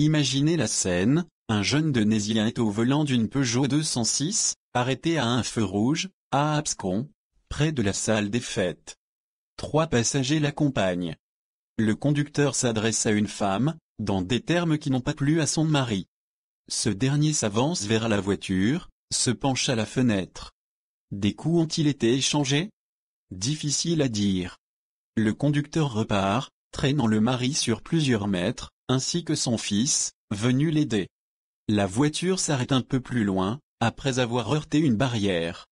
Imaginez la scène, un jeune Denésien est au volant d'une Peugeot 206, arrêté à un feu rouge, à Abscon, près de la salle des fêtes. Trois passagers l'accompagnent. Le conducteur s'adresse à une femme, dans des termes qui n'ont pas plu à son mari. Ce dernier s'avance vers la voiture, se penche à la fenêtre. Des coups ont-ils été échangés Difficile à dire. Le conducteur repart, traînant le mari sur plusieurs mètres, ainsi que son fils, venu l'aider. La voiture s'arrête un peu plus loin, après avoir heurté une barrière.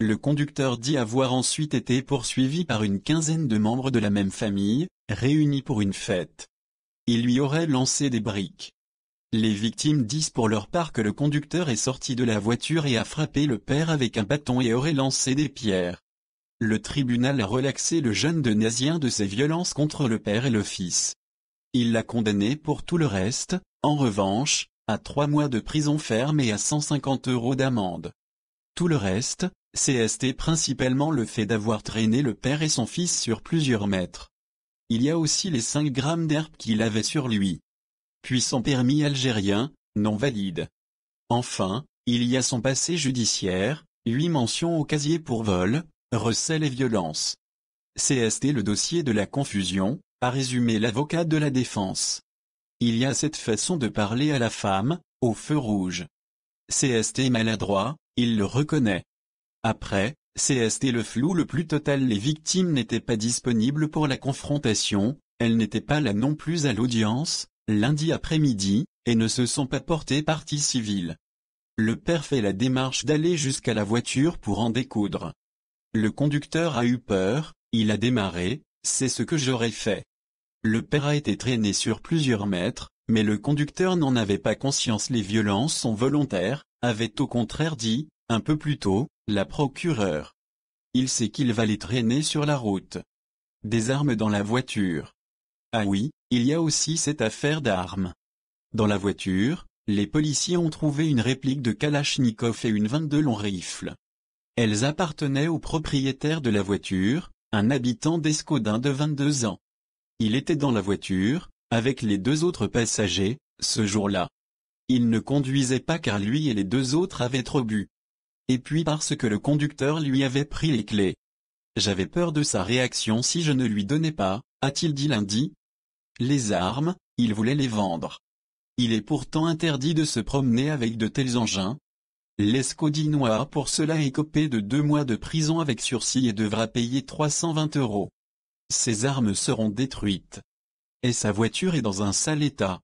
Le conducteur dit avoir ensuite été poursuivi par une quinzaine de membres de la même famille, réunis pour une fête. Il lui aurait lancé des briques. Les victimes disent pour leur part que le conducteur est sorti de la voiture et a frappé le père avec un bâton et aurait lancé des pierres. Le tribunal a relaxé le jeune de Nazien de ses violences contre le père et le fils. Il l'a condamné pour tout le reste, en revanche, à trois mois de prison ferme et à 150 euros d'amende. Tout le reste, CST principalement le fait d'avoir traîné le père et son fils sur plusieurs mètres. Il y a aussi les 5 grammes d'herbe qu'il avait sur lui. Puis son permis algérien, non valide. Enfin, il y a son passé judiciaire, 8 mentions au casier pour vol, recel et violence. CST le dossier de la confusion, a résumé l'avocat de la défense. Il y a cette façon de parler à la femme, au feu rouge. CST maladroit, il le reconnaît. Après, CST le flou le plus total les victimes n'étaient pas disponibles pour la confrontation, elles n'étaient pas là non plus à l'audience, lundi après-midi, et ne se sont pas portées partie civile. Le père fait la démarche d'aller jusqu'à la voiture pour en découdre. Le conducteur a eu peur, il a démarré, c'est ce que j'aurais fait. Le père a été traîné sur plusieurs mètres, mais le conducteur n'en avait pas conscience. Les violences sont volontaires, avait au contraire dit, un peu plus tôt, la procureure. Il sait qu'il va les traîner sur la route. Des armes dans la voiture. Ah oui, il y a aussi cette affaire d'armes. Dans la voiture, les policiers ont trouvé une réplique de Kalachnikov et une 22 long rifle. Elles appartenaient au propriétaire de la voiture, un habitant d'Escodin de 22 ans. Il était dans la voiture, avec les deux autres passagers, ce jour-là. Il ne conduisait pas car lui et les deux autres avaient trop bu. Et puis parce que le conducteur lui avait pris les clés. J'avais peur de sa réaction si je ne lui donnais pas, a-t-il dit lundi. Les armes, il voulait les vendre. Il est pourtant interdit de se promener avec de tels engins. L'escodinois pour cela est écopé de deux mois de prison avec sursis et devra payer 320 euros. Ses armes seront détruites. Et sa voiture est dans un sale état.